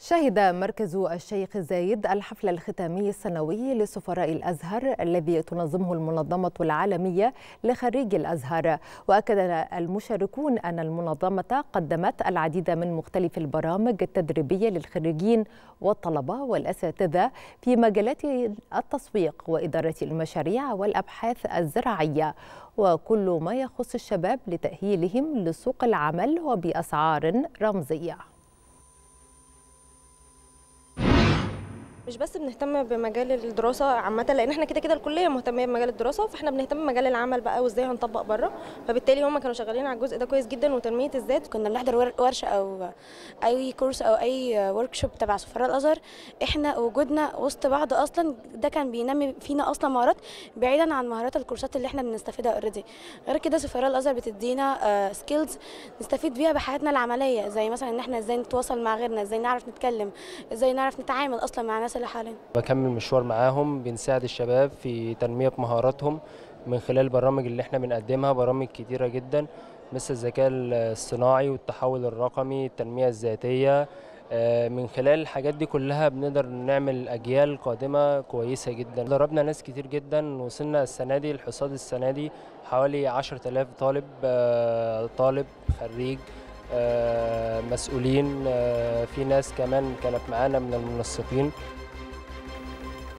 شهد مركز الشيخ زايد الحفل الختامي السنوي لسفراء الأزهر الذي تنظمه المنظمة العالمية لخريج الأزهر وأكد المشاركون أن المنظمة قدمت العديد من مختلف البرامج التدريبية للخريجين والطلبة والأساتذة في مجالات التسويق وإدارة المشاريع والأبحاث الزراعية وكل ما يخص الشباب لتأهيلهم لسوق العمل وبأسعار رمزية مش بس بنهتم بمجال الدراسه عامه لان احنا كده كده الكليه مهتمه بمجال الدراسه فاحنا بنهتم بمجال العمل بقى وازاي هنطبق بره فبالتالي هم كانوا شغالين على الجزء ده كويس جدا وتنميه الذات كنا بنحضر ورشه او اي كورس او اي ورك شوب تبع سفراء الازهر احنا وجودنا وسط بعض اصلا ده كان بينمي فينا اصلا مهارات بعيدا عن مهارات الكورسات اللي احنا بنستفيدها اوريدي غير كده سفراء الازهر بتدينا سكيلز آه، نستفيد بيها بحياتنا العمليه زي مثلا ان احنا ازاي نتواصل مع غيرنا ازاي نعرف نتكلم ازاي نعرف نتعامل اصلا مع ناس ممثله حاليا بكمل مشوار معاهم بنساعد الشباب في تنميه مهاراتهم من خلال البرامج اللي احنا بنقدمها برامج كتيره جدا مثل الذكاء الصناعي والتحول الرقمي التنميه الذاتيه آه، من خلال الحاجات دي كلها بنقدر نعمل اجيال قادمه كويسه جدا دربنا ناس كتير جدا وصلنا السنه دي الحصاد السنه دي حوالي 10000 طالب آه، طالب خريج آه، مسؤولين في ناس كمان كانت معانا من المنسقين